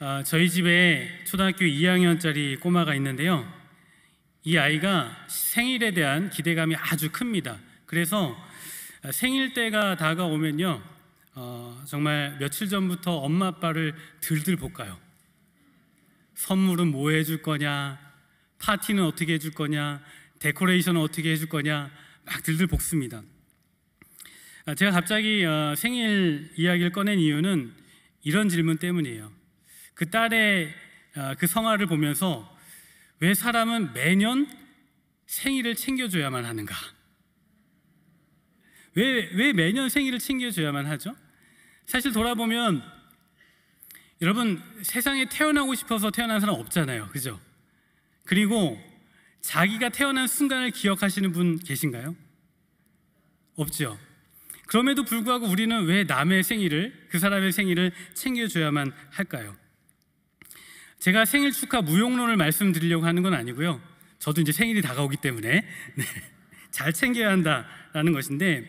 어, 저희 집에 초등학교 2학년짜리 꼬마가 있는데요. 이 아이가 생일에 대한 기대감이 아주 큽니다. 그래서 어, 생일 때가 다가오면요. 어, 정말 며칠 전부터 엄마 아빠를 들들 볼까요 선물은 뭐 해줄 거냐? 파티는 어떻게 해줄 거냐? 데코레이션은 어떻게 해줄 거냐? 막 들들 볶습니다. 아, 제가 갑자기 어, 생일 이야기를 꺼낸 이유는 이런 질문 때문이에요. 그 딸의 아, 그 성화를 보면서 왜 사람은 매년 생일을 챙겨줘야만 하는가? 왜, 왜 매년 생일을 챙겨줘야만 하죠? 사실 돌아보면 여러분 세상에 태어나고 싶어서 태어난 사람 없잖아요. 그죠? 그리고 자기가 태어난 순간을 기억하시는 분 계신가요? 없죠. 그럼에도 불구하고 우리는 왜 남의 생일을, 그 사람의 생일을 챙겨줘야만 할까요? 제가 생일 축하 무용론을 말씀드리려고 하는 건 아니고요. 저도 이제 생일이 다가오기 때문에 네, 잘 챙겨야 한다라는 것인데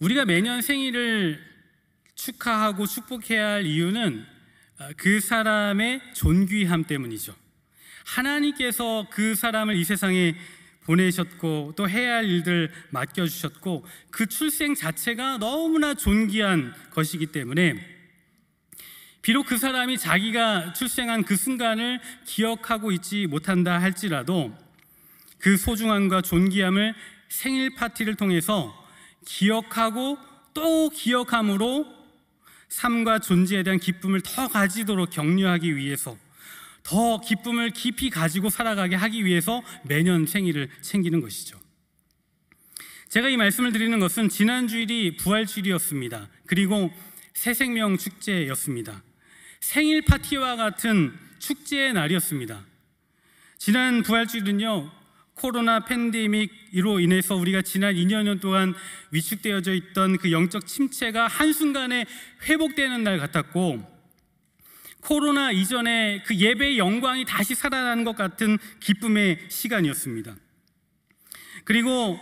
우리가 매년 생일을 축하하고 축복해야 할 이유는 아, 그 사람의 존귀함 때문이죠. 하나님께서 그 사람을 이 세상에 보내셨고 또 해야 할 일들 맡겨주셨고 그 출생 자체가 너무나 존귀한 것이기 때문에 비록 그 사람이 자기가 출생한 그 순간을 기억하고 있지 못한다 할지라도 그 소중함과 존귀함을 생일 파티를 통해서 기억하고 또 기억함으로 삶과 존재에 대한 기쁨을 더 가지도록 격려하기 위해서 더 기쁨을 깊이 가지고 살아가게 하기 위해서 매년 생일을 챙기는 것이죠. 제가 이 말씀을 드리는 것은 지난 주일이 부활주일이었습니다. 그리고 새 생명 축제였습니다. 생일 파티와 같은 축제의 날이었습니다. 지난 부활주일은요, 코로나 팬데믹으로 인해서 우리가 지난 2년 동안 위축되어져 있던 그 영적 침체가 한순간에 회복되는 날 같았고, 코로나 이전에 그 예배의 영광이 다시 살아나는 것 같은 기쁨의 시간이었습니다. 그리고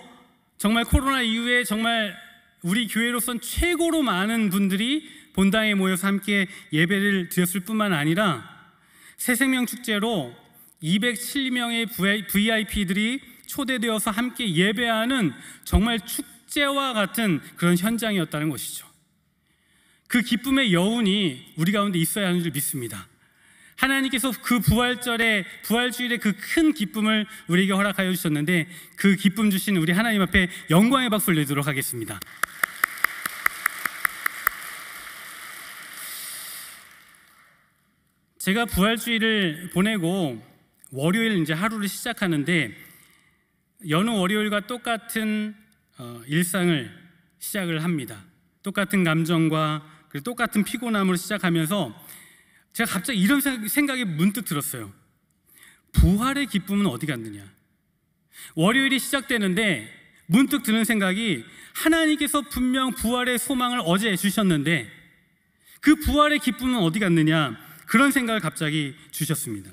정말 코로나 이후에 정말 우리 교회로선 최고로 많은 분들이 본당에 모여서 함께 예배를 드렸을 뿐만 아니라 새생명 축제로 207명의 VIP들이 초대되어서 함께 예배하는 정말 축제와 같은 그런 현장이었다는 것이죠. 그 기쁨의 여운이 우리 가운데 있어야 하는 줄 믿습니다. 하나님께서 그 부활절에 부활주일에 그큰 기쁨을 우리에게 허락하여 주셨는데 그 기쁨 주신 우리 하나님 앞에 영광의 박수를 내도록 하겠습니다. 제가 부활주의를 보내고 월요일 이제 하루를 시작하는데 여느 월요일과 똑같은 어, 일상을 시작을 합니다. 똑같은 감정과 그리고 똑같은 피곤함으로 시작하면서 제가 갑자기 이런 생각이 문득 들었어요. 부활의 기쁨은 어디 갔느냐? 월요일이 시작되는데 문득 드는 생각이 하나님께서 분명 부활의 소망을 어제 주셨는데 그 부활의 기쁨은 어디 갔느냐? 그런 생각을 갑자기 주셨습니다.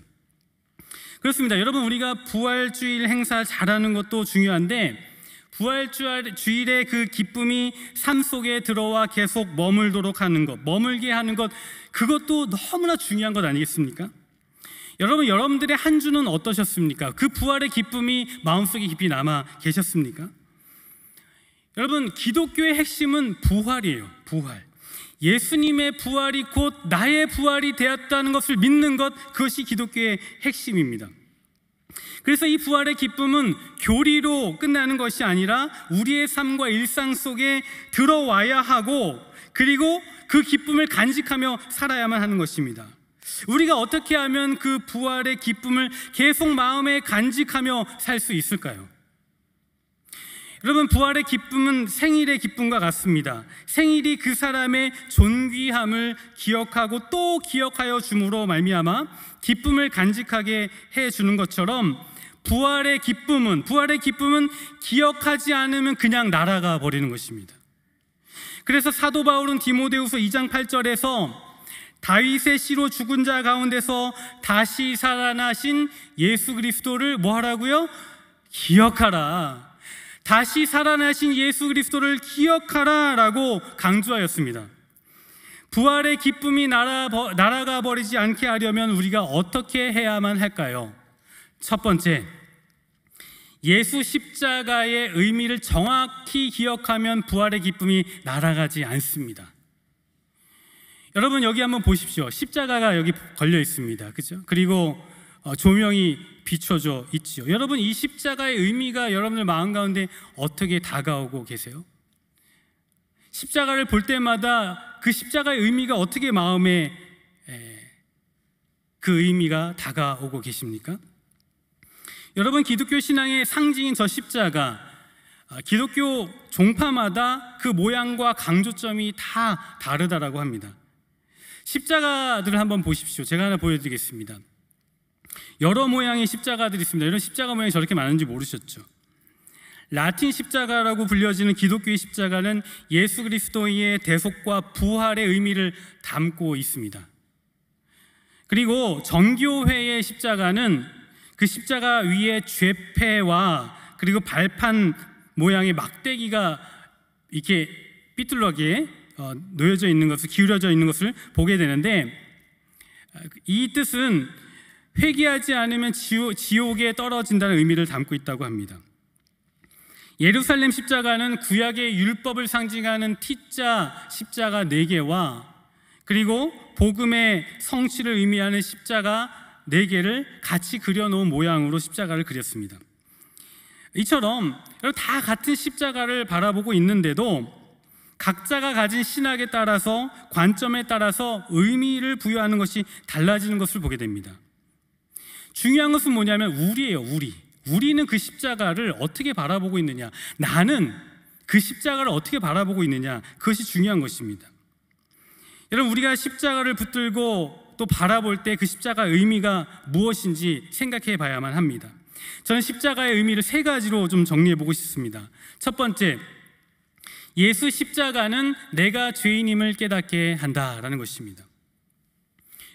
그렇습니다. 여러분, 우리가 부활주일 행사 잘하는 것도 중요한데, 부활주일의 그 기쁨이 삶 속에 들어와 계속 머물도록 하는 것, 머물게 하는 것, 그것도 너무나 중요한 것 아니겠습니까? 여러분, 여러분들의 한 주는 어떠셨습니까? 그 부활의 기쁨이 마음속에 깊이 남아 계셨습니까? 여러분, 기독교의 핵심은 부활이에요, 부활. 예수님의 부활이 곧 나의 부활이 되었다는 것을 믿는 것, 그것이 기독교의 핵심입니다. 그래서 이 부활의 기쁨은 교리로 끝나는 것이 아니라 우리의 삶과 일상 속에 들어와야 하고 그리고 그 기쁨을 간직하며 살아야만 하는 것입니다. 우리가 어떻게 하면 그 부활의 기쁨을 계속 마음에 간직하며 살 수 있을까요? 여러분 부활의 기쁨은 생일의 기쁨과 같습니다. 생일이 그 사람의 존귀함을 기억하고 또 기억하여 주므로 말미암아 기쁨을 간직하게 해 주는 것처럼 부활의 기쁨은 부활의 기쁨은 기억하지 않으면 그냥 날아가 버리는 것입니다. 그래서 사도 바울은 디모데후서 2장 8절에서 다윗의 씨로 죽은 자 가운데서 다시 살아나신 예수 그리스도를 뭐 하라고요? 기억하라. 다시 살아나신 예수 그리스도를 기억하라 라고 강조하였습니다. 부활의 기쁨이 날아, 가 버리지 않게 하려면 우리가 어떻게 해야만 할까요? 첫 번째, 예수 십자가의 의미를 정확히 기억하면 부활의 기쁨이 날아가지 않습니다. 여러분 여기 한번 보십시오. 십자가가 여기 걸려 있습니다. 그죠? 그리고 어, 조명이 비춰져 있지요. 여러분 이 십자가의 의미가 여러분들 마음 가운데 어떻게 다가오고 계세요? 십자가를 볼 때마다 그 십자가의 의미가 어떻게 마음에 그 의미가 다가오고 계십니까? 여러분 기독교 신앙의 상징인 저 십자가 아, 기독교 종파마다 그 모양과 강조점이 다 다르다라고 합니다. 십자가들을 한번 보십시오. 제가 하나 보여드리겠습니다. 여러 모양의 십자가들이 있습니다. 이런 십자가 모양이 저렇게 많은지 모르셨죠? 라틴 십자가라고 불려지는 기독교의 십자가는 예수 그리스도의 대속과 부활의 의미를 담고 있습니다. 그리고 정교회의 십자가는 그 십자가 위에 죄패와 그리고 발판 모양의 막대기가 이렇게 삐뚤러기 어, 놓여져 있는 것을 기울여져 있는 것을 보게 되는데 이 뜻은 회개하지 않으면 지옥, 에 떨어진다는 의미를 담고 있다고 합니다. 예루살렘 십자가는 구약의 율법을 상징하는 T자 십자가 4개와 그리고 복음의 성취를 의미하는 십자가 4개를 같이 그려놓은 모양으로 십자가를 그렸습니다. 이처럼 다 같은 십자가를 바라보고 있는데도 각자가 가진 신학에 따라서 관점에 따라서 의미를 부여하는 것이 달라지는 것을 보게 됩니다. 중요한 것은 뭐냐면 우리예요, 우리. 우리는 그 십자가를 어떻게 바라보고 있느냐. 나는 그 십자가를 어떻게 바라보고 있느냐. 그것이 중요한 것입니다. 여러분, 우리가 십자가를 붙들고 또 바라볼 때 그 십자가의 의미가 무엇인지 생각해 봐야만 합니다. 저는 십자가의 의미를 세 가지로 좀 정리해 보고 싶습니다. 첫 번째, 예수 십자가는 내가 죄인임을 깨닫게 한다라는 것입니다.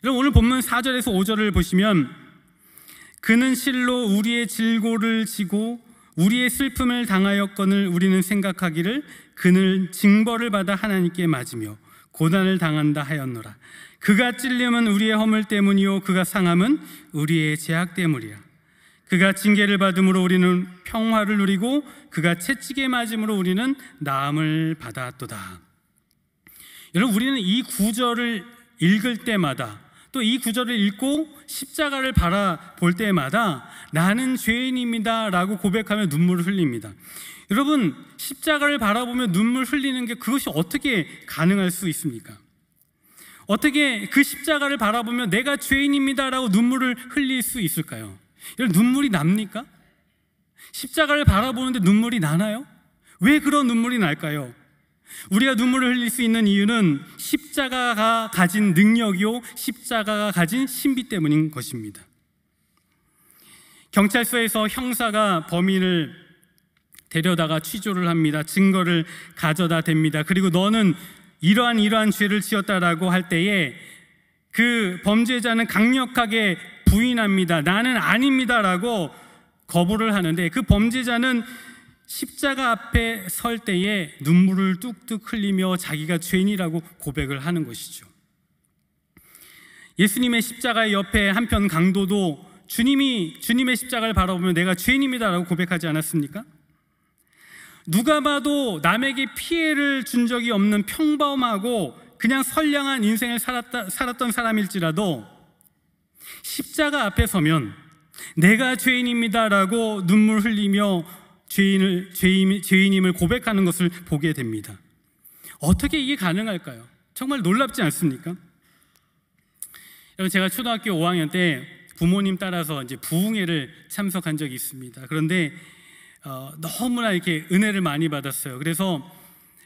여러분, 오늘 본문 4절에서 5절을 보시면 그는 실로 우리의 질고를 지고 우리의 슬픔을 당하였건을 우리는 생각하기를 그는 징벌을 받아 하나님께 맞으며 고난을 당한다 하였노라. 그가 찔림은 우리의 허물 때문이요 그가 상함은 우리의 죄악 때문이라. 그가 징계를 받음으로 우리는 평화를 누리고 그가 채찍에 맞음으로 우리는 나음을 받았도다. 여러분 우리는 이 구절을 읽을 때마다 또이 구절을 읽고 십자가를 바라볼 때마다 나는 죄인입니다 라고 고백하며 눈물을 흘립니다. 여러분, 십자가를 바라보며 눈물 흘리는 게 그것이 어떻게 가능할 수 있습니까? 어떻게 그 십자가를 바라보며 내가 죄인입니다 라고 눈물을 흘릴 수 있을까요? 여러분, 눈물이 납니까? 십자가를 바라보는데 눈물이 나나요? 왜 그런 눈물이 날까요? 우리가 눈물을 흘릴 수 있는 이유는 십자가가 가진 능력이요, 십자가가 가진 신비 때문인 것입니다. 경찰서에서 형사가 범인을 데려다가 취조를 합니다. 증거를 가져다 댑니다. 그리고 너는 이러한 이러한 죄를 지었다라고 할 때에 그 범죄자는 강력하게 부인합니다. 나는 아닙니다라고 거부를 하는데 그 범죄자는 십자가 앞에 설 때에 눈물을 뚝뚝 흘리며 자기가 죄인이라고 고백을 하는 것이죠. 예수님의 십자가 옆에 한편 강도도 주님이 주님의 십자가를 바라보며 내가 죄인입니다라고 고백하지 않았습니까? 누가 봐도 남에게 피해를 준 적이 없는 평범하고 그냥 선량한 인생을 살았다, 살았던 사람일지라도 십자가 앞에 서면 내가 죄인입니다라고 눈물 흘리며 죄인을, 죄인, 죄인임을 고백하는 것을 보게 됩니다. 어떻게 이게 가능할까요? 정말 놀랍지 않습니까? 여러분, 제가 초등학교 5학년 때 부모님 따라서 이제 부흥회를 참석한 적이 있습니다. 그런데 어, 너무나 이렇게 은혜를 많이 받았어요. 그래서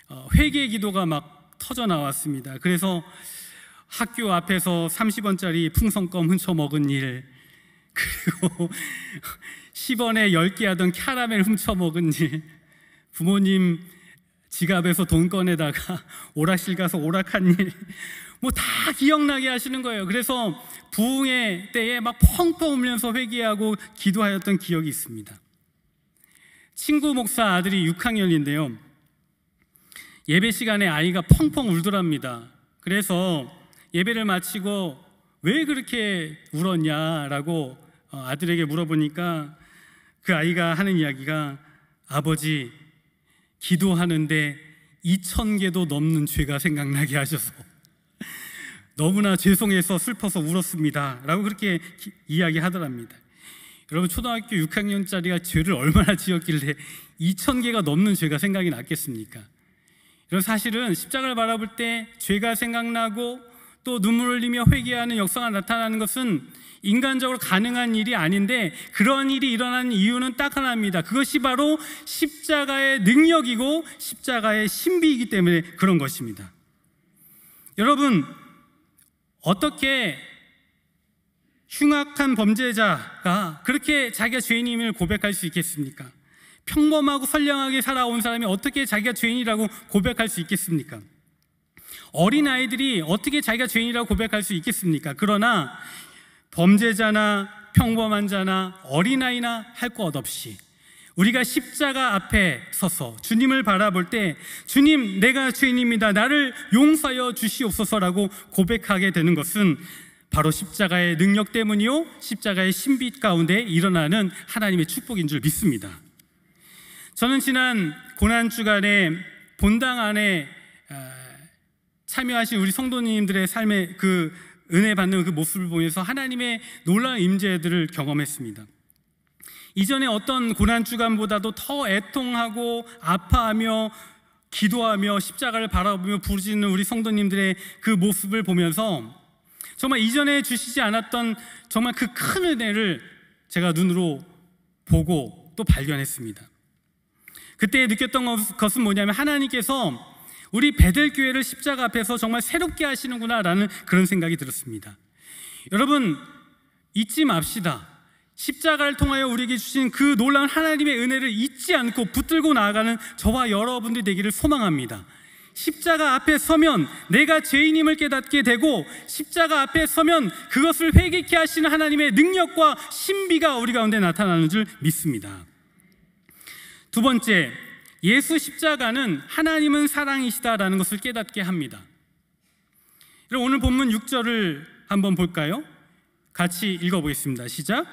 어, 회개 기도가 막 터져 나왔습니다. 그래서 학교 앞에서 30원짜리 풍선껌 훔쳐 먹은 일, 그리고 10원에 10개 하던 캐러멜 훔쳐 먹은 지 부모님 지갑에서 돈 꺼내다가 오락실 가서 오락한 일, 뭐 다 기억나게 하시는 거예요. 그래서 부흥회 때에 막 펑펑 울면서 회개하고 기도하였던 기억이 있습니다. 친구 목사 아들이 6학년인데요. 예배 시간에 아이가 펑펑 울더랍니다. 그래서 예배를 마치고 왜 그렇게 울었냐라고 어, 아들에게 물어보니까 그 아이가 하는 이야기가 아버지 기도하는데 2천 개도 넘는 죄가 생각나게 하셔서 너무나 죄송해서 슬퍼서 울었습니다. 라고 그렇게 이야기하더랍니다. 여러분 초등학교 6학년짜리가 죄를 얼마나 지었길래 2천 개가 넘는 죄가 생각이 났겠습니까? 이런 사실은 십자가를 바라볼 때 죄가 생각나고 또 눈물 흘리며 회개하는 역사가 나타나는 것은 인간적으로 가능한 일이 아닌데 그런 일이 일어난 이유는 딱 하나입니다. 그것이 바로 십자가의 능력이고 십자가의 신비이기 때문에 그런 것입니다. 여러분, 어떻게 흉악한 범죄자가 그렇게 자기가 죄인임을 고백할 수 있겠습니까? 평범하고 선량하게 살아온 사람이 어떻게 자기가 죄인이라고 고백할 수 있겠습니까? 어린 아이들이 어떻게 자기가 죄인이라고 고백할 수 있겠습니까? 그러나 범죄자나 평범한 자나 어린아이나 할 것 없이 우리가 십자가 앞에 서서 주님을 바라볼 때 주님 내가 죄인입니다. 나를 용서하여 주시옵소서라고 고백하게 되는 것은 바로 십자가의 능력 때문이요 십자가의 신비 가운데 일어나는 하나님의 축복인 줄 믿습니다. 저는 지난 고난 주간에 본당 안에 참여하신 우리 성도님들의 삶의 그 은혜 받는 그 모습을 보면서 하나님의 놀라운 임재들을 경험했습니다. 이전에 어떤 고난 주간보다도 더 애통하고 아파하며 기도하며 십자가를 바라보며 부르짖는 우리 성도님들의 그 모습을 보면서 정말 이전에 주시지 않았던 정말 그 큰 은혜를 제가 눈으로 보고 또 발견했습니다. 그때 느꼈던 것은 뭐냐면 하나님께서 우리 베델 교회를 십자가 앞에서 정말 새롭게 하시는구나라는 그런 생각이 들었습니다. 여러분 잊지 맙시다. 십자가를 통하여 우리에게 주신 그 놀라운 하나님의 은혜를 잊지 않고 붙들고 나아가는 저와 여러분들이 되기를 소망합니다. 십자가 앞에 서면 내가 죄인임을 깨닫게 되고 십자가 앞에 서면 그것을 회개케 하시는 하나님의 능력과 신비가 우리 가운데 나타나는 줄 믿습니다. 두 번째, 예수 십자가는 하나님은 사랑이시다라는 것을 깨닫게 합니다. 오늘 본문 6절을 한번 볼까요? 같이 읽어보겠습니다. 시작.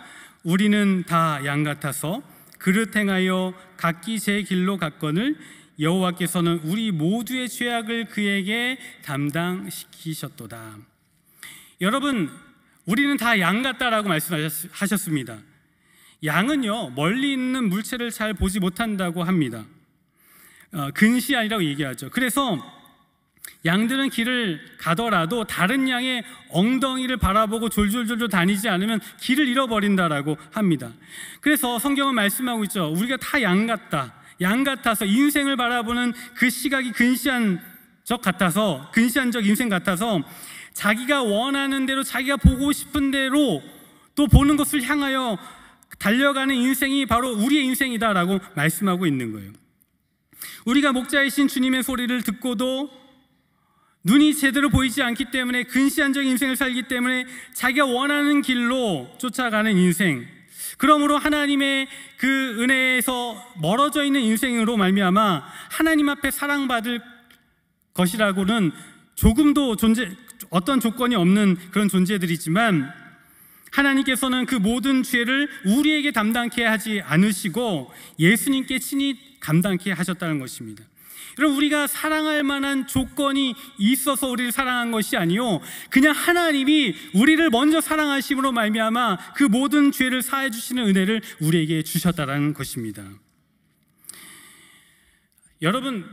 우리는 다 양 같아서 그릇 행하여 각기 제 길로 갔거늘 여호와께서는 우리 모두의 죄악을 그에게 담당시키셨도다. 여러분, 우리는 다 양 같다라고 말씀하셨습니다. 양은요, 멀리 있는 물체를 잘 보지 못한다고 합니다. 어, 근시 아니라고 얘기하죠. 그래서 양들은 길을 가더라도 다른 양의 엉덩이를 바라보고 졸졸졸졸 다니지 않으면 길을 잃어버린다라고 합니다. 그래서 성경은 말씀하고 있죠. 우리가 다 양 같다. 양 같아서 인생을 바라보는 그 시각이 근시한 적 같아서 근시한 적 인생 같아서 자기가 원하는 대로 자기가 보고 싶은 대로 또 보는 것을 향하여 달려가는 인생이 바로 우리의 인생이다라고 말씀하고 있는 거예요. 우리가 목자이신 주님의 소리를 듣고도 눈이 제대로 보이지 않기 때문에 근시안적 인생을 살기 때문에 자기가 원하는 길로 쫓아가는 인생. 그러므로 하나님의 그 은혜에서 멀어져 있는 인생으로 말미암아 하나님 앞에 사랑받을 것이라고는 조금도 존재 어떤 조건이 없는 그런 존재들이지만 하나님께서는 그 모든 죄를 우리에게 담당케 하지 않으시고 예수님께 친히 감당케 하셨다는 것입니다. 여러분 우리가 사랑할 만한 조건이 있어서 우리를 사랑한 것이 아니요 그냥 하나님이 우리를 먼저 사랑하심으로 말미암아 그 모든 죄를 사해 주시는 은혜를 우리에게 주셨다는 것입니다. 여러분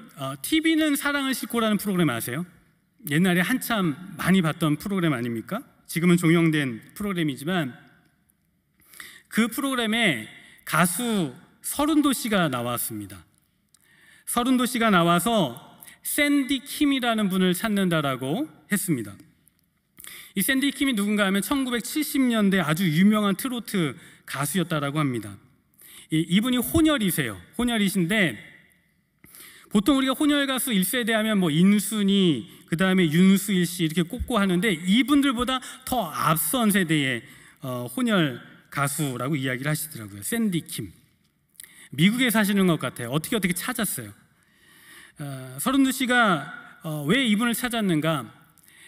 TV는 어, 사랑을 싣고라는 프로그램 아세요? 옛날에 한참 많이 봤던 프로그램 아닙니까? 지금은 종영된 프로그램이지만 그 프로그램에 가수 서른 도시가 나왔습니다. 서른 도시가 나와서 샌디 킴이라는 분을 찾는다라고 했습니다. 이 샌디 킴이 누군가 하면 1970년대 아주 유명한 트로트 가수였다라고 합니다. 이분이 혼혈이세요. 혼혈이신데 보통 우리가 혼혈 가수 1세대 하면 뭐 인순이 그다음에 윤수일 씨 이렇게 꼽고 하는데 이분들보다 더 앞선 세대의 어, 혼혈 가수라고 이야기를 하시더라고요. 샌디 킴. 미국에 사시는 것 같아요. 어떻게 어떻게 찾았어요. 어, 서른두 씨가 어, 왜 이분을 찾았는가?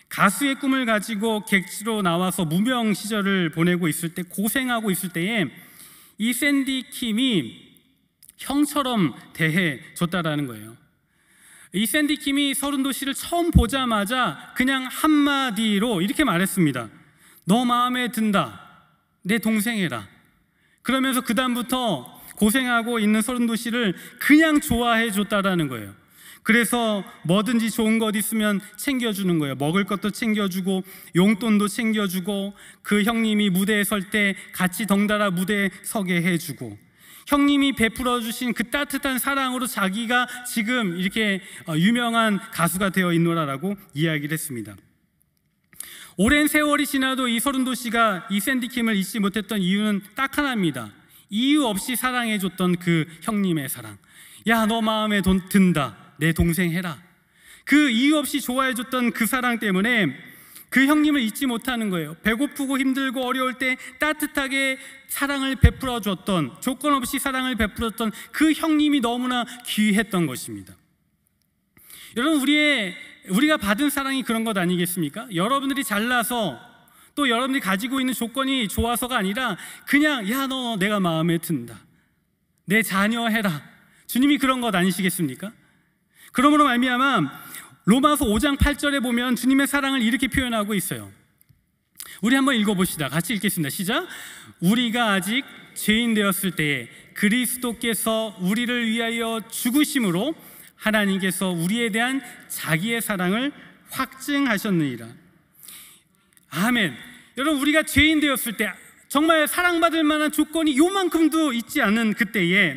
가수의 꿈을 가지고 객지로 나와서 무명 시절을 보내고 있을 때 고생하고 있을 때에 이 샌디 킴이 형처럼 대해 줬다라는 거예요. 이 샌디 킴이 서른도 씨를 처음 보자마자 그냥 한마디로 이렇게 말했습니다. 너 마음에 든다. 내 동생이라. 그러면서 그다음부터 고생하고 있는 서른도 씨를 그냥 좋아해 줬다라는 거예요. 그래서 뭐든지 좋은 것 있으면 챙겨주는 거예요. 먹을 것도 챙겨주고 용돈도 챙겨주고 그 형님이 무대에 설 때 같이 덩달아 무대에 서게 해주고 형님이 베풀어 주신 그 따뜻한 사랑으로 자기가 지금 이렇게 어, 유명한 가수가 되어 있노라라고 이야기를 했습니다. 오랜 세월이 지나도 이 서른도 씨가 이 샌디킴을 잊지 못했던 이유는 딱 하나입니다. 이유 없이 사랑해줬던 그 형님의 사랑. 야, 너 마음에 돈 든다. 내 동생 해라. 그 이유 없이 좋아해줬던 그 사랑 때문에 그 형님을 잊지 못하는 거예요. 배고프고 힘들고 어려울 때 따뜻하게 사랑을 베풀어 줬던, 조건 없이 사랑을 베풀었던 그 형님이 너무나 귀했던 것입니다. 여러분, 우리의, 우리가 받은 사랑이 그런 것 아니겠습니까? 여러분들이 잘나서 또 여러분이 가지고 있는 조건이 좋아서가 아니라 그냥 야 너 내가 마음에 든다. 내 자녀 해라. 주님이 그런 것 아니시겠습니까? 그러므로 말미암아 로마서 5장 8절에 보면 주님의 사랑을 이렇게 표현하고 있어요. 우리 한번 읽어봅시다. 같이 읽겠습니다. 시작. 우리가 아직 죄인 되었을 때에 그리스도께서 우리를 위하여 죽으심으로 하나님께서 우리에 대한 자기의 사랑을 확증하셨느니라. 아멘. 여러분 우리가 죄인 되었을 때 정말 사랑받을 만한 조건이 요만큼도 있지 않은 그때에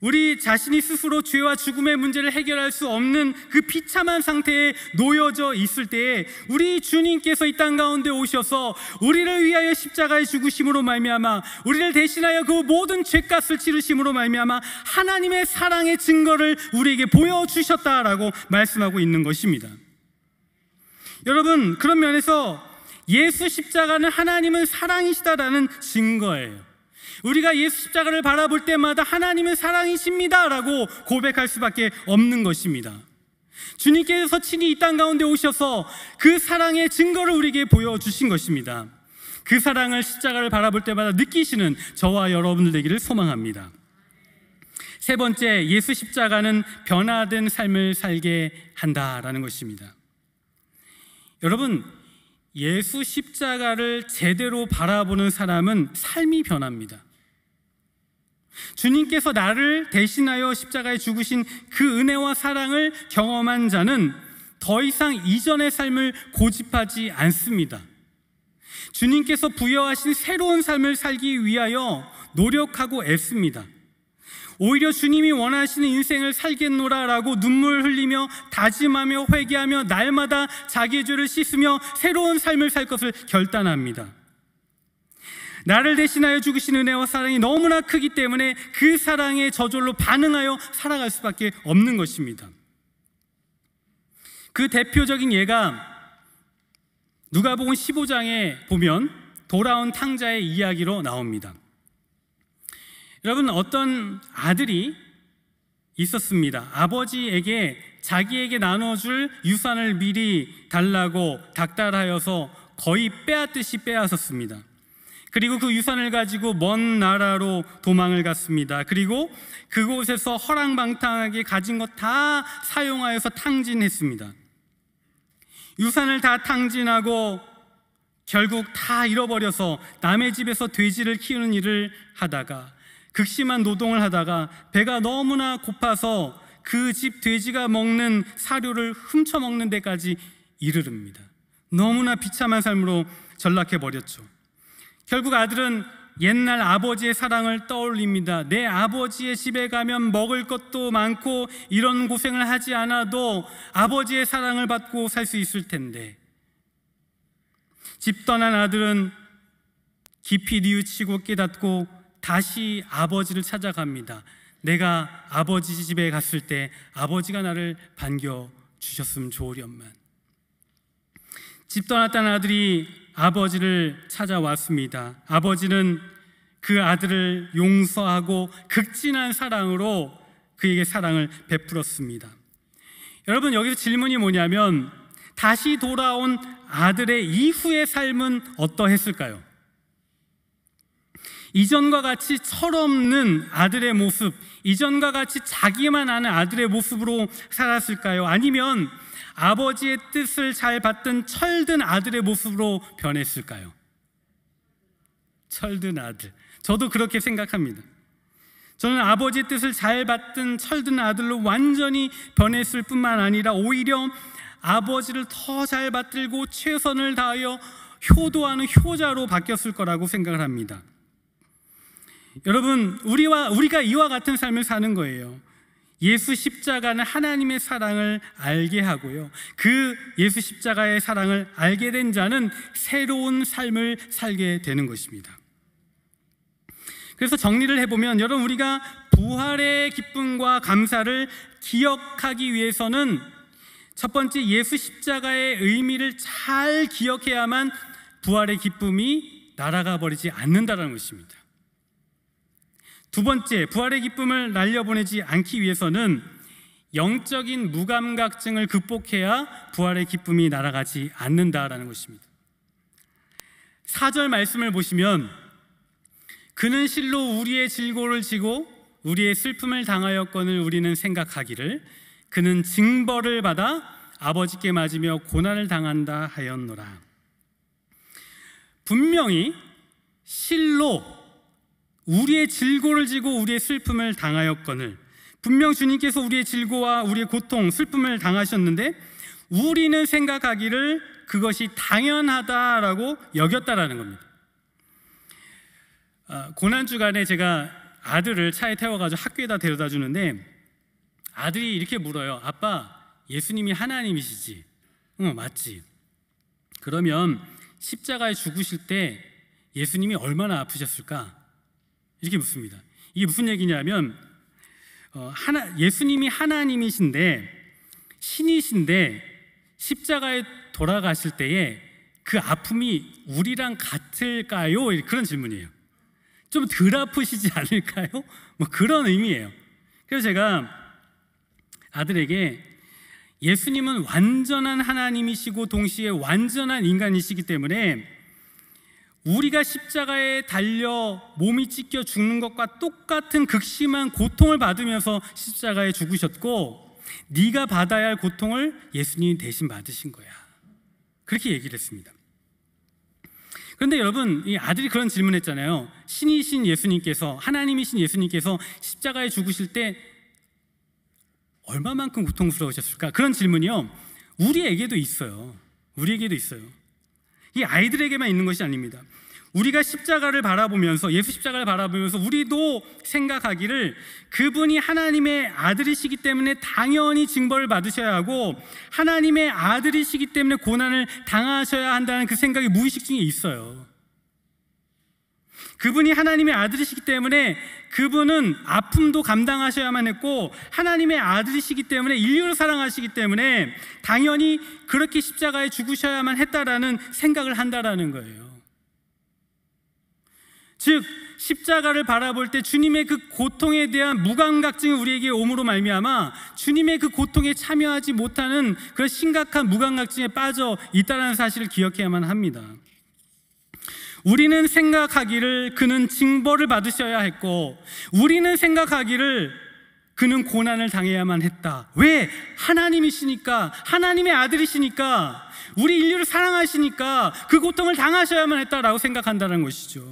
우리 자신이 스스로 죄와 죽음의 문제를 해결할 수 없는 그 비참한 상태에 놓여져 있을 때에 우리 주님께서 이 땅 가운데 오셔서 우리를 위하여 십자가의 죽으심으로 말미암아 우리를 대신하여 그 모든 죄값을 치르심으로 말미암아 하나님의 사랑의 증거를 우리에게 보여 주셨다라고 말씀하고 있는 것입니다. 여러분 그런 면에서 예수 십자가는 하나님은 사랑이시다라는 증거예요. 우리가 예수 십자가를 바라볼 때마다 하나님은 사랑이십니다라고 고백할 수밖에 없는 것입니다. 주님께서 친히 이 땅 가운데 오셔서 그 사랑의 증거를 우리에게 보여주신 것입니다. 그 사랑을 십자가를 바라볼 때마다 느끼시는 저와 여러분들 되기를 소망합니다. 세 번째, 예수 십자가는 변화된 삶을 살게 한다라는 것입니다. 여러분, 예수 십자가를 제대로 바라보는 사람은 삶이 변합니다. 주님께서 나를 대신하여 십자가에 죽으신 그 은혜와 사랑을 경험한 자는 더 이상 이전의 삶을 고집하지 않습니다. 주님께서 부여하신 새로운 삶을 살기 위하여 노력하고 애씁니다. 오히려 주님이 원하시는 인생을 살겠노라라고 눈물 흘리며 다짐하며 회개하며 날마다 자기의 죄를 씻으며 새로운 삶을 살 것을 결단합니다. 나를 대신하여 죽으신 은혜와 사랑이 너무나 크기 때문에 그 사랑에 저절로 반응하여 살아갈 수밖에 없는 것입니다. 그 대표적인 예가 누가복음 15장에 보면 돌아온 탕자의 이야기로 나옵니다. 여러분, 어떤 아들이 있었습니다. 아버지에게 자기에게 나눠줄 유산을 미리 달라고 닥달하여서 거의 빼앗듯이 빼앗았습니다. 그리고 그 유산을 가지고 먼 나라로 도망을 갔습니다. 그리고 그곳에서 허랑방탕하게 가진 것 다 사용하여서 탕진했습니다. 유산을 다 탕진하고 결국 다 잃어버려서 남의 집에서 돼지를 키우는 일을 하다가 극심한 노동을 하다가 배가 너무나 고파서 그 집 돼지가 먹는 사료를 훔쳐 먹는 데까지 이르릅니다. 너무나 비참한 삶으로 전락해 버렸죠. 결국 아들은 옛날 아버지의 사랑을 떠올립니다. 내 아버지의 집에 가면 먹을 것도 많고 이런 고생을 하지 않아도 아버지의 사랑을 받고 살 수 있을 텐데. 집 떠난 아들은 깊이 뉘우치고 깨닫고 다시 아버지를 찾아갑니다. 내가 아버지 집에 갔을 때 아버지가 나를 반겨 주셨음 좋으련만. 집 떠났던 아들이 아버지를 찾아왔습니다. 아버지는 그 아들을 용서하고 극진한 사랑으로 그에게 사랑을 베풀었습니다. 여러분, 여기서 질문이 뭐냐면, 다시 돌아온 아들의 이후의 삶은 어떠했을까요? 이전과 같이 철없는 아들의 모습, 이전과 같이 자기만 아는 아들의 모습으로 살았을까요? 아니면 아버지의 뜻을 잘 받던 철든 아들의 모습으로 변했을까요? 철든 아들. 저도 그렇게 생각합니다. 저는 아버지 뜻을 잘 받던 철든 아들로 완전히 변했을 뿐만 아니라 오히려 아버지를 더 잘 받들고 최선을 다하여 효도하는 효자로 바뀌었을 거라고 생각을 합니다. 여러분, 우리와, 우리가 이와 같은 삶을 사는 거예요. 예수 십자가는 하나님의 사랑을 알게 하고요. 그 예수 십자가의 사랑을 알게 된 자는 새로운 삶을 살게 되는 것입니다. 그래서 정리를 해보면 여러분 우리가 부활의 기쁨과 감사를 기억하기 위해서는 첫 번째 예수 십자가의 의미를 잘 기억해야만 부활의 기쁨이 날아가 버리지 않는다는 것입니다. 두 번째, 부활의 기쁨을 날려보내지 않기 위해서는 영적인 무감각증을 극복해야 부활의 기쁨이 날아가지 않는다라는 것입니다. 4절 말씀을 보시면 그는 실로 우리의 질고를 지고 우리의 슬픔을 당하였건을 우리는 생각하기를 그는 징벌을 받아 아버지께 맞으며 고난을 당한다 하였노라. 분명히 실로 우리의 질고를 지고 우리의 슬픔을 당하였거늘 분명 주님께서 우리의 질고와 우리의 고통, 슬픔을 당하셨는데 우리는 생각하기를 그것이 당연하다라고 여겼다라는 겁니다. 아, 고난 주간에 제가 아들을 차에 태워가지고 학교에다 데려다 주는데 아들이 이렇게 물어요. 아빠, 예수님이 하나님이시지? 응, 맞지. 그러면 십자가에 죽으실 때 예수님이 얼마나 아프셨을까? 이렇게 묻습니다. 이게 무슨 얘기냐면 어, 하나, 예수님이 하나님이신데 신이신데 십자가에 돌아가실 때에 그 아픔이 우리랑 같을까요? 그런 질문이에요. 좀 덜 아프시지 않을까요? 뭐 그런 의미예요. 그래서 제가 아들에게 예수님은 완전한 하나님이시고 동시에 완전한 인간이시기 때문에 우리가 십자가에 달려 몸이 찢겨 죽는 것과 똑같은 극심한 고통을 받으면서 십자가에 죽으셨고 네가 받아야 할 고통을 예수님이 대신 받으신 거야. 그렇게 얘기를 했습니다. 그런데 여러분, 이 아들이 그런 질문했잖아요. 을 신이신 예수님께서 하나님이신 예수님께서 십자가에 죽으실 때 얼마만큼 고통스러우셨을까? 그런 질문이요. 우리에게도 있어요. 우리에게도 있어요. 이 아이들에게만 있는 것이 아닙니다. 우리가 십자가를 바라보면서 예수 십자가를 바라보면서 우리도 생각하기를 그분이 하나님의 아들이시기 때문에 당연히 징벌을 받으셔야 하고 하나님의 아들이시기 때문에 고난을 당하셔야 한다는 그 생각이 무의식 중에 있어요. 그분이 하나님의 아들이시기 때문에 그분은 아픔도 감당하셔야만 했고 하나님의 아들이시기 때문에 인류를 사랑하시기 때문에 당연히 그렇게 십자가에 죽으셔야만 했다라는 생각을 한다라는 거예요. 즉 십자가를 바라볼 때 주님의 그 고통에 대한 무감각증이 우리에게 오므로 말미암아 주님의 그 고통에 참여하지 못하는 그런 심각한 무감각증에 빠져 있다는 사실을 기억해야만 합니다. 우리는 생각하기를 그는 징벌을 받으셔야 했고, 우리는 생각하기를 그는 고난을 당해야만 했다. 왜? 하나님이시니까, 하나님의 아들이시니까, 우리 인류를 사랑하시니까 그 고통을 당하셔야만 했다라고 생각한다는 것이죠.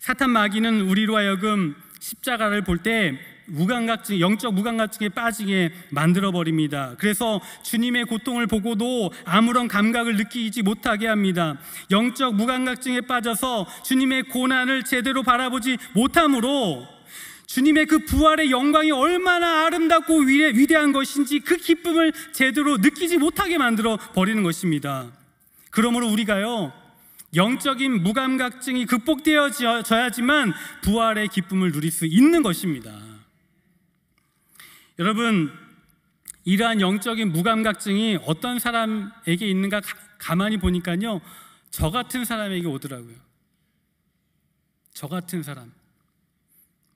사탄 마귀는 우리로 하여금 십자가를 볼때 무감각증, 영적 무감각증에 빠지게 만들어 버립니다. 그래서 주님의 고통을 보고도 아무런 감각을 느끼지 못하게 합니다. 영적 무감각증에 빠져서 주님의 고난을 제대로 바라보지 못함으로 주님의 그 부활의 영광이 얼마나 아름답고 위대한 것인지 그 기쁨을 제대로 느끼지 못하게 만들어 버리는 것입니다. 그러므로 우리가요, 영적인 무감각증이 극복되어져야지만 부활의 기쁨을 누릴 수 있는 것입니다. 여러분, 이러한 영적인 무감각증이 어떤 사람에게 있는가 가만히 보니까요, 저 같은 사람에게 오더라고요. 저 같은 사람.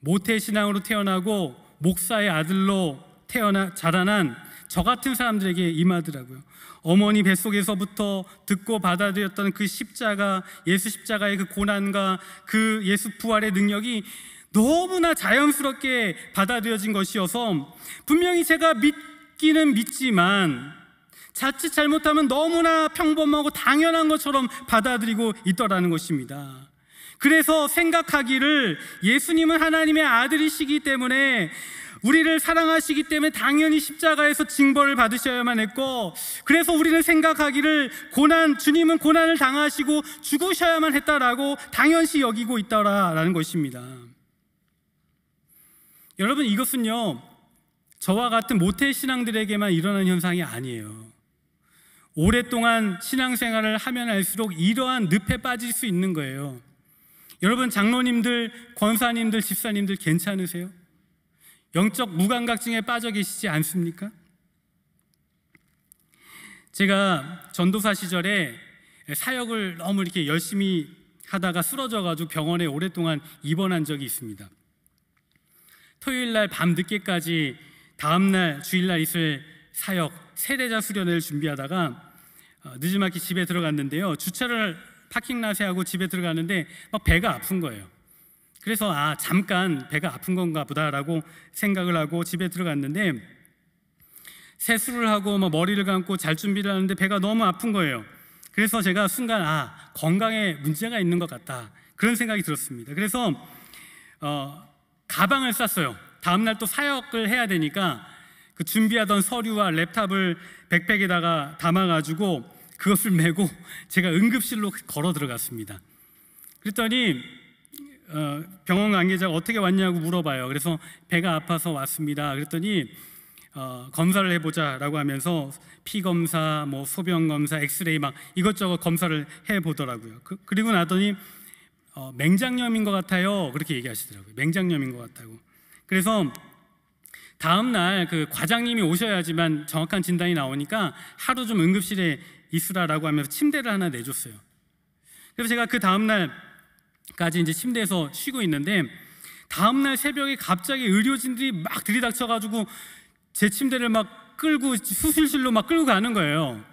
모태신앙으로 태어나고 목사의 아들로 태어나 자라난 저 같은 사람들에게 임하더라고요. 어머니 뱃속에서부터 듣고 받아들였던 그 십자가, 예수 십자가의 그 고난과 그 예수 부활의 능력이 너무나 자연스럽게 받아들여진 것이어서 분명히 제가 믿기는 믿지만 자칫 잘못하면 너무나 평범하고 당연한 것처럼 받아들이고 있더라는 것입니다. 그래서 생각하기를 예수님은 하나님의 아들이시기 때문에 우리를 사랑하시기 때문에 당연히 십자가에서 징벌을 받으셔야만 했고 그래서 우리는 생각하기를 고난 주님은 고난을 당하시고 죽으셔야만 했다라고 당연시 여기고 있더라는 것입니다. 여러분 이것은요 저와 같은 모태 신앙들에게만 일어나는 현상이 아니에요. 오랫동안 신앙생활을 하면 할수록 이러한 늪에 빠질 수 있는 거예요. 여러분 장로님들, 권사님들, 집사님들 괜찮으세요? 영적 무감각증에 빠져 계시지 않습니까? 제가 전도사 시절에 사역을 너무 이렇게 열심히 하다가 쓰러져가지고 병원에 오랫동안 입원한 적이 있습니다. 토요일 날 밤늦게까지 다음 날 주일 날 있을 사역 세례자 수련을 준비하다가 어, 늦지막히 집에 들어갔는데요. 주차를 파킹라세 하고 집에 들어갔는데막 배가 아픈 거예요. 그래서 아 잠깐 배가 아픈 건가 보다라고 생각을 하고 집에 들어갔는데 세수를 하고 막 뭐 머리를 감고 잘 준비를 하는데 배가 너무 아픈 거예요. 그래서 제가 순간 아 건강에 문제가 있는 것 같다 그런 생각이 들었습니다. 그래서 어, 가방을 쌌어요. 다음날 또 사역을 해야 되니까 그 준비하던 서류와 랩탑을 백팩에다가 담아가지고 그것을 메고 제가 응급실로 걸어 들어갔습니다. 그랬더니 어, 병원 관계자가 어떻게 왔냐고 물어봐요. 그래서 배가 아파서 왔습니다. 그랬더니 어, 검사를 해보자라고 하면서 피 검사, 뭐 소변 검사, 엑스레이 막 이것저것 검사를 해보더라고요. 그, 그리고 나더니 어, 맹장염인 것 같아요. 그렇게 얘기하시더라고요. 맹장염인 것 같다고. 그래서 다음 날 그 과장님이 오셔야지만 정확한 진단이 나오니까 하루 좀 응급실에 있으라라고 하면서 침대를 하나 내줬어요. 그래서 제가 그 다음 날까지 이제 침대에서 쉬고 있는데 다음 날 새벽에 갑자기 의료진들이 막 들이닥쳐가지고 제 침대를 막 끌고 수술실로 막 끌고 가는 거예요.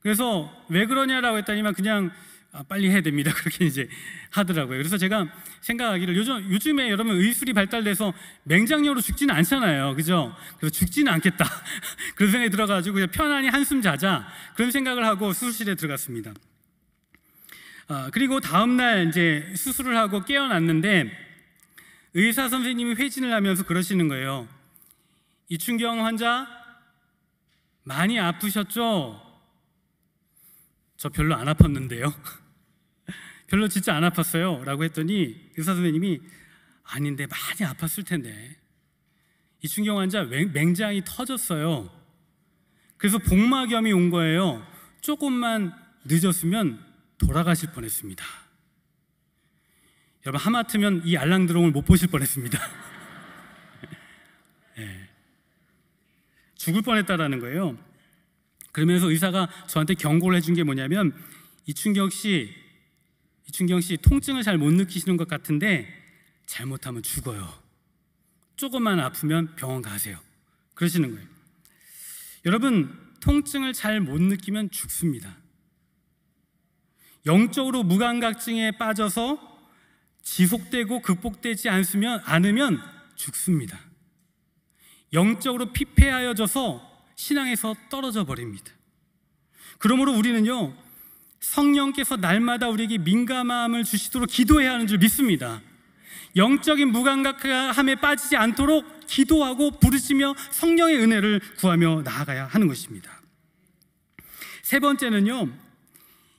그래서 왜 그러냐라고 했더니만 그냥 아, 빨리 해야 됩니다. 그렇게 이제 하더라고요. 그래서 제가 생각하기를 요즘, 요즘에 여러분 의술이 발달돼서 맹장염으로 죽지는 않잖아요. 그죠? 그래서 죽지는 않겠다. 그런 생각이 들어가지고 편안히 한숨 자자. 그런 생각을 하고 수술실에 들어갔습니다. 아, 그리고 다음날 이제 수술을 하고 깨어났는데 의사 선생님이 회진을 하면서 그러시는 거예요. 이충경 환자 많이 아프셨죠? 저 별로 안 아팠는데요. 별로 진짜 안 아팠어요. 라고 했더니 의사 선생님이 아닌데 많이 아팠을 텐데. 이충격 환자 맹장이 터졌어요. 그래서 복막염이 온 거예요. 조금만 늦었으면 돌아가실 뻔했습니다. 여러분 하마터면 이 알랑드롱을 못 보실 뻔했습니다. 네. 죽을 뻔했다라는 거예요. 그러면서 의사가 저한테 경고를 해준 게 뭐냐면 이춘경 씨, 이춘경 씨 통증을 잘 못 느끼시는 것 같은데 잘못하면 죽어요. 조금만 아프면 병원 가세요. 그러시는 거예요. 여러분, 통증을 잘 못 느끼면 죽습니다. 영적으로 무감각증에 빠져서 지속되고 극복되지 않으면, 않으면 죽습니다. 영적으로 피폐하여져서 신앙에서 떨어져 버립니다. 그러므로 우리는요, 성령께서 날마다 우리에게 민감함을 주시도록 기도해야 하는 줄 믿습니다. 영적인 무감각함에 빠지지 않도록 기도하고 부르시며 성령의 은혜를 구하며 나아가야 하는 것입니다. 세 번째는요,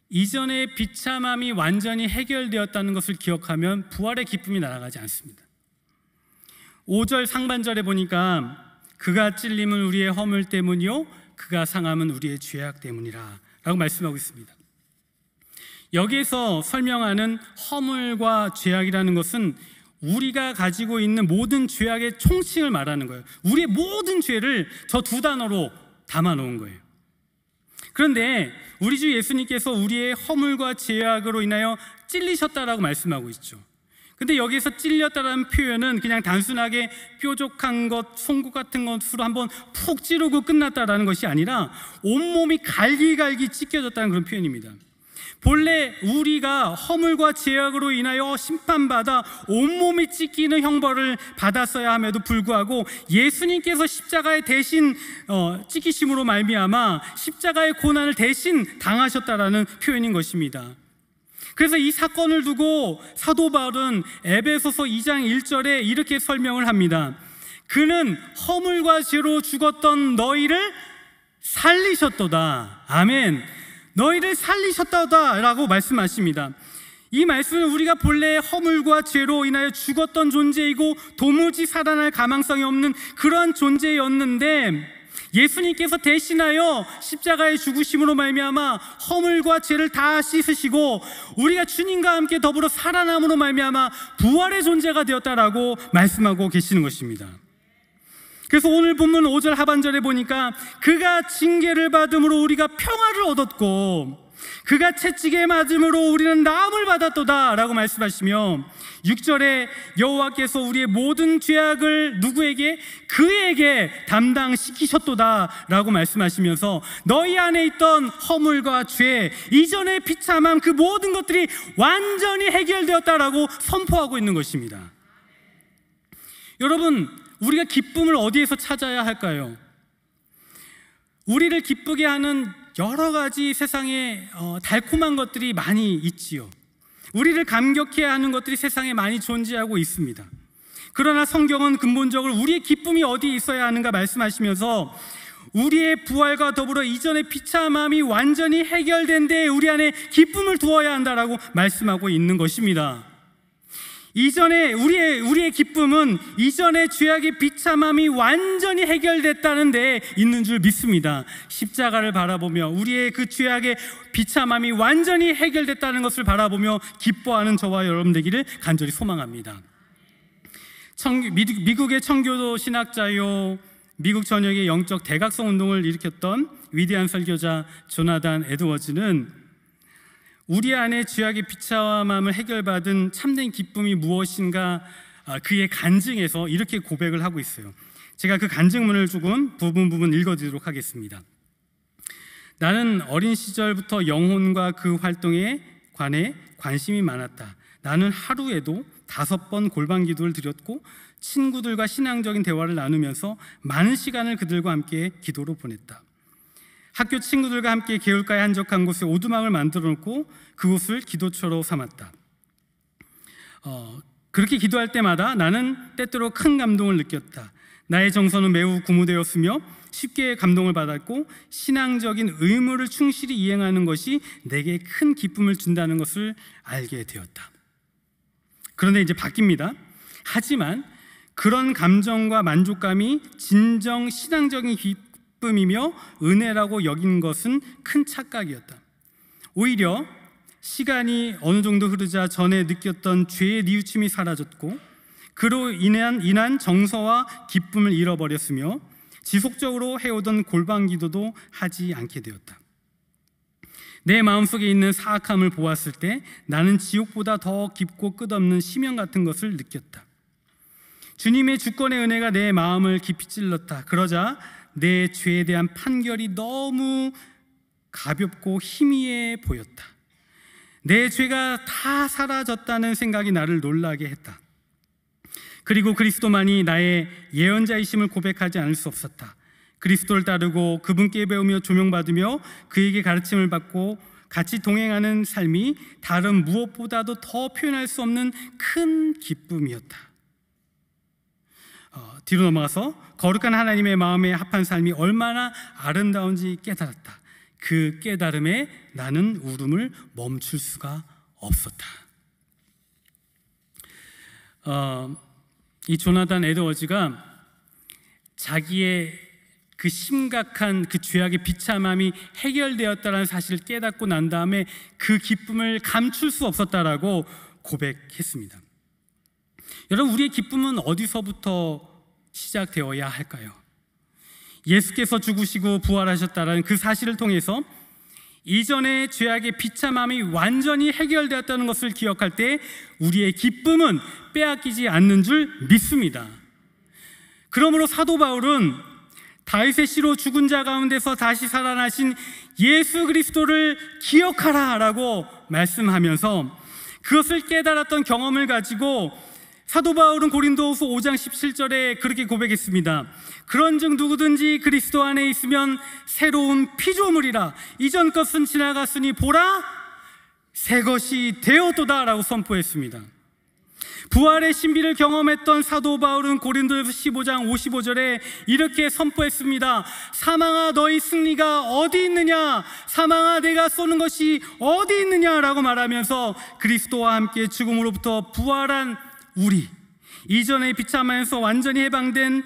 이전의 비참함이 완전히 해결되었다는 것을 기억하면 부활의 기쁨이 날아가지 않습니다. 5절 상반절에 보니까 그가 찔림은 우리의 허물 때문이요 그가 상함은 우리의 죄악 때문이라 라고 말씀하고 있습니다. 여기에서 설명하는 허물과 죄악이라는 것은 우리가 가지고 있는 모든 죄악의 총칭을 말하는 거예요. 우리의 모든 죄를 저 두 단어로 담아 놓은 거예요. 그런데 우리 주 예수님께서 우리의 허물과 죄악으로 인하여 찔리셨다라고 말씀하고 있죠. 근데 여기서 찔렸다는 표현은 그냥 단순하게 뾰족한 것, 송곳 같은 것으로 한번 푹 찌르고 끝났다라는 것이 아니라 온몸이 갈기갈기 찢겨졌다는 그런 표현입니다. 본래 우리가 허물과 죄악으로 인하여 심판받아 온몸이 찢기는 형벌을 받았어야 함에도 불구하고 예수님께서 십자가의 대신 어, 찢기심으로 말미암아 십자가의 고난을 대신 당하셨다라는 표현인 것입니다. 그래서 이 사건을 두고 사도 바울은 에베소서 2장 1절에 이렇게 설명을 합니다. 그는 허물과 죄로 죽었던 너희를 살리셨도다. 아멘. 너희를 살리셨다라고 말씀하십니다. 이 말씀은 우리가 본래 허물과 죄로 인하여 죽었던 존재이고 도무지 살아날 가망성이 없는 그러 존재였는데 예수님께서 대신하여 십자가의 죽으심으로 말미암아 허물과 죄를 다 씻으시고 우리가 주님과 함께 더불어 살아남으로 말미암아 부활의 존재가 되었다라고 말씀하고 계시는 것입니다. 그래서 오늘 본문 5절 하반절에 보니까 그가 징계를 받음으로 우리가 평화를 얻었고 그가 채찍에 맞음으로 우리는 나음을 받았도다라고 말씀하시며 6절에 여호와께서 우리의 모든 죄악을 누구에게 그에게 담당시키셨도다라고 말씀하시면서 너희 안에 있던 허물과 죄 이전의 비참함 그 모든 것들이 완전히 해결되었다라고 선포하고 있는 것입니다. 여러분 우리가 기쁨을 어디에서 찾아야 할까요? 우리를 기쁘게 하는 여러 가지 세상에 어, 달콤한 것들이 많이 있지요. 우리를 감격해 하는 것들이 세상에 많이 존재하고 있습니다. 그러나 성경은 근본적으로 우리의 기쁨이 어디 있어야 하는가 말씀하시면서 우리의 부활과 더불어 이전의 비참함이 완전히 해결된 데에 우리 안에 기쁨을 두어야 한다라고 말씀하고 있는 것입니다. 이전에 우리의 우리의 기쁨은 이전의 죄악의 비참함이 완전히 해결됐다는 데 있는 줄 믿습니다. 십자가를 바라보며 우리의 그 죄악의 비참함이 완전히 해결됐다는 것을 바라보며 기뻐하는 저와 여러분 되기를 간절히 소망합니다. 청, 미국의 청교도 신학자요 미국 전역의 영적 대각성 운동을 일으켰던 위대한 설교자 조나단 에드워즈는 우리 안에 죄악의 비참함을 해결받은 참된 기쁨이 무엇인가 아, 그의 간증에서 이렇게 고백을 하고 있어요. 제가 그 간증문을 조금 부분 부분 읽어드리도록 하겠습니다. 나는 어린 시절부터 영혼과 그 활동에 관해 관심이 많았다. 나는 하루에도 다섯 번 골방 기도를 드렸고 친구들과 신앙적인 대화를 나누면서 많은 시간을 그들과 함께 기도로 보냈다. 학교 친구들과 함께 개울가에 한적한 곳에 오두막을 만들어 놓고 그곳을 기도처로 삼았다. 어, 그렇게 기도할 때마다 나는 때때로 큰 감동을 느꼈다. 나의 정서는 매우 고무되었으며 쉽게 감동을 받았고 신앙적인 의무를 충실히 이행하는 것이 내게 큰 기쁨을 준다는 것을 알게 되었다. 그런데 이제 바뀝니다. 하지만 그런 감정과 만족감이 진정 신앙적인 기쁨이며 은혜라고 여긴 것은 큰 착각이었다. 오히려 시간이 어느 정도 흐르자 전에 느꼈던 죄의 뉘우침이 사라졌고 그로 인한 인한 정서와 기쁨을 잃어버렸으며 지속적으로 해오던 골반 기도도 하지 않게 되었다. 내 마음속에 있는 사악함을 보았을 때 나는 지옥보다 더 깊고 끝없는 심연 같은 것을 느꼈다. 주님의 주권의 은혜가 내 마음을 깊이 찔렀다. 그러자 내 죄에 대한 판결이 너무 가볍고 희미해 보였다. 내 죄가 다 사라졌다는 생각이 나를 놀라게 했다. 그리고 그리스도만이 나의 예언자이심을 고백하지 않을 수 없었다. 그리스도를 따르고 그분께 배우며 조명받으며 그에게 가르침을 받고 같이 동행하는 삶이 다른 무엇보다도 더 표현할 수 없는 큰 기쁨이었다. 어, 뒤로 넘어가서 거룩한 하나님의 마음에 합한 삶이 얼마나 아름다운지 깨달았다. 그 깨달음에 나는 울음을 멈출 수가 없었다. 어, 이 조나단 에드워즈가 자기의 그 심각한 그 죄악의 비참함이 해결되었다는 사실을 깨닫고 난 다음에 그 기쁨을 감출 수 없었다라고 고백했습니다. 여러분, 우리의 기쁨은 어디서부터 시작되어야 할까요? 예수께서 죽으시고 부활하셨다는 그 사실을 통해서 이전의 죄악의 비참함이 완전히 해결되었다는 것을 기억할 때 우리의 기쁨은 빼앗기지 않는 줄 믿습니다. 그러므로 사도 바울은 다윗의 씨로 죽은 자 가운데서 다시 살아나신 예수 그리스도를 기억하라 라고 말씀하면서 그것을 깨달았던 경험을 가지고 사도 바울은 고린도후서 5장 17절에 그렇게 고백했습니다. 그런즉 누구든지 그리스도 안에 있으면 새로운 피조물이라 이전 것은 지나갔으니 보라 새 것이 되었도다라고 선포했습니다. 부활의 신비를 경험했던 사도 바울은 고린도후서 15장 55절에 이렇게 선포했습니다. 사망아 너희 승리가 어디 있느냐? 사망아 내가 쏘는 것이 어디 있느냐라고 말하면서 그리스도와 함께 죽음으로부터 부활한 우리 이전에 비참하면서 완전히 해방된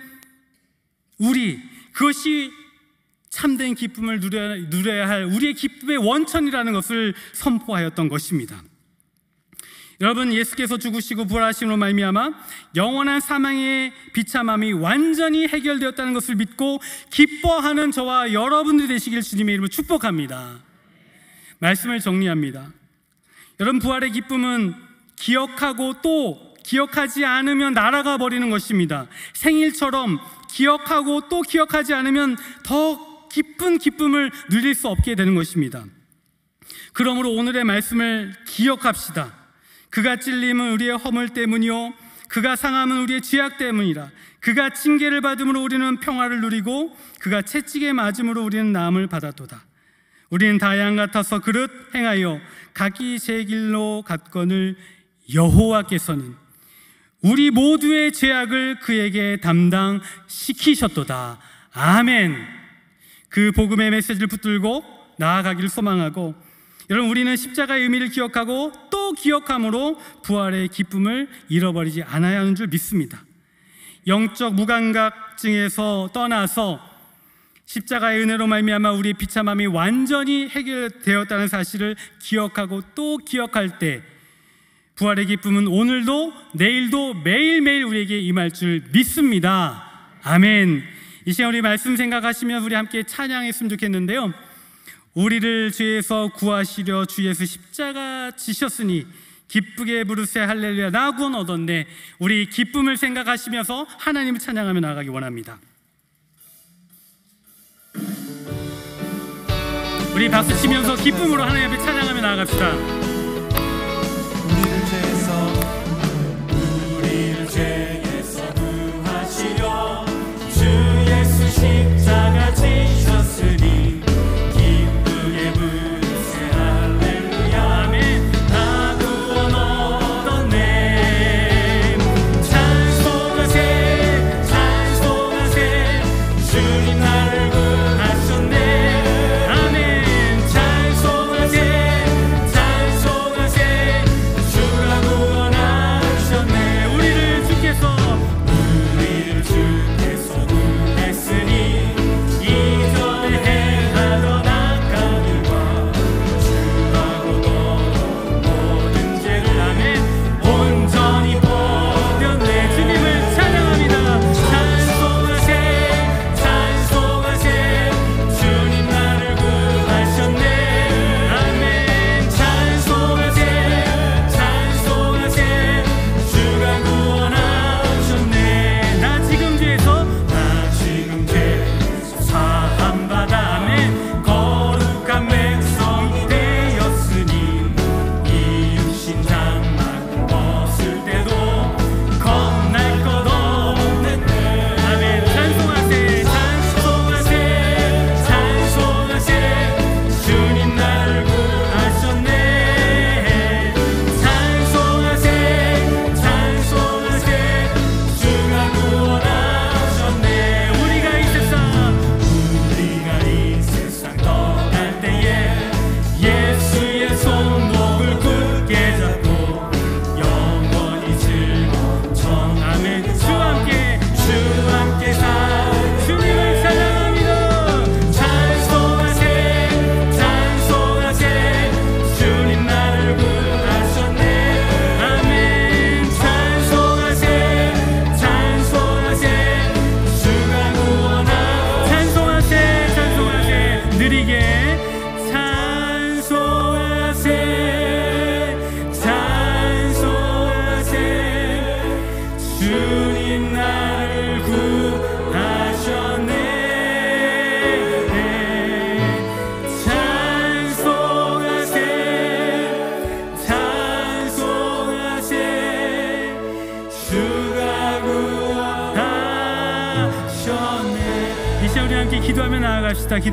우리 그것이 참된 기쁨을 누려야, 누려야 할 우리의 기쁨의 원천이라는 것을 선포하였던 것입니다. 여러분 예수께서 죽으시고 부활하심으로 말미암아 영원한 사망의 비참함이 완전히 해결되었다는 것을 믿고 기뻐하는 저와 여러분들 이 되시길 주님의 이름으로 축복합니다. 말씀을 정리합니다. 여러분 부활의 기쁨은 기억하고 또 기억하지 않으면 날아가 버리는 것입니다. 생일처럼 기억하고 또 기억하지 않으면 더 깊은 기쁨을 누릴 수 없게 되는 것입니다. 그러므로 오늘의 말씀을 기억합시다. 그가 찔림은 우리의 허물 때문이요. 그가 상함은 우리의 죄악 때문이라. 그가 징계를 받음으로 우리는 평화를 누리고 그가 채찍에 맞음으로 우리는 나음을 받아도다. 우리는 다양 같아서 그릇 행하여 각기 제 길로 갔건을 여호와께서는 우리 모두의 죄악을 그에게 담당시키셨도다. 아멘. 그 복음의 메시지를 붙들고 나아가기 소망하고 여러분 우리는 십자가의 의미를 기억하고 또 기억함으로 부활의 기쁨을 잃어버리지 않아야 하는 줄 믿습니다. 영적 무감각증에서 떠나서 십자가의 은혜로 말미암아 우리의 비참함이 완전히 해결되었다는 사실을 기억하고 또 기억할 때 부활의 기쁨은 오늘도 내일도 매일매일 우리에게 임할 줄 믿습니다. 아멘. 이 시간 우리 말씀 생각하시면 우리 함께 찬양했으면 좋겠는데요. 우리를 죄에서 구하시려 주에서 십자가 지셨으니 기쁘게 부르세 할렐루야 나 구원 얻었네. 우리 기쁨을 생각하시면서 하나님을 찬양하며 나가기 원합니다. 우리 박수 치면서 기쁨으로 하나님 앞에 찬양하며 나아갑시다.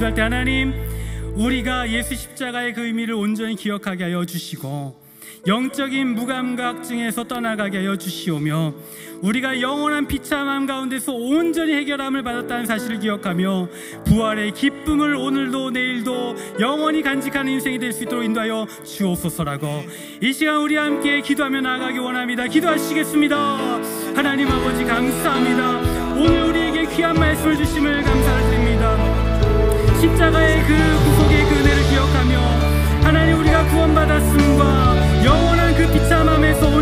기도할 때 하나님 우리가 예수 십자가의 그 의미를 온전히 기억하게 하여 주시고 영적인 무감각증에서 떠나가게 하여 주시오며 우리가 영원한 비참함 가운데서 온전히 해결함을 받았다는 사실을 기억하며 부활의 기쁨을 오늘도 내일도 영원히 간직하는 인생이 될 수 있도록 인도하여 주옵소서라고 이 시간 우리 함께 기도하며 나아가기 원합니다 기도하시겠습니다 하나님 아버지 감사합니다 오늘 우리에게 귀한 말씀을 주심을 감사드립니다 십자가의 그 구속의 그 은혜를 기억하며 하나님 우리가 구원받았음과 영원한 그 비참함에서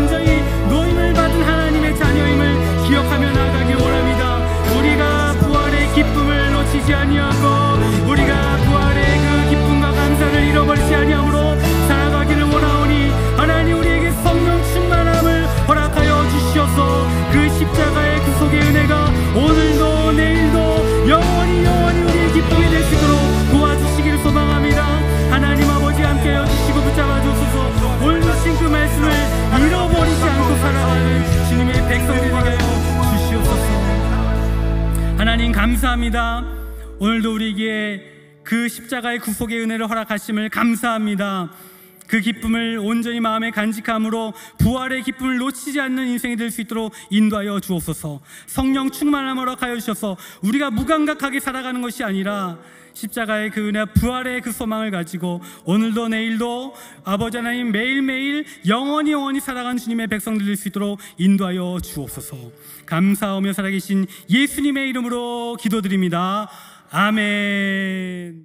감사합니다. 오늘도 우리에게 그 십자가의 구속의 은혜를 허락하심을 감사합니다. 그 기쁨을 온전히 마음에 간직함으로 부활의 기쁨을 놓치지 않는 인생이 될 수 있도록 인도하여 주옵소서. 성령 충만함으로 가여 주셔서 우리가 무감각하게 살아가는 것이 아니라 십자가의 그 은혜, 부활의 그 소망을 가지고 오늘도 내일도 아버지 하나님 매일매일 영원히 영원히 살아가는 주님의 백성들 될수 있도록 인도하여 주옵소서. 감사하며 살아계신 예수님의 이름으로 기도드립니다. 아멘.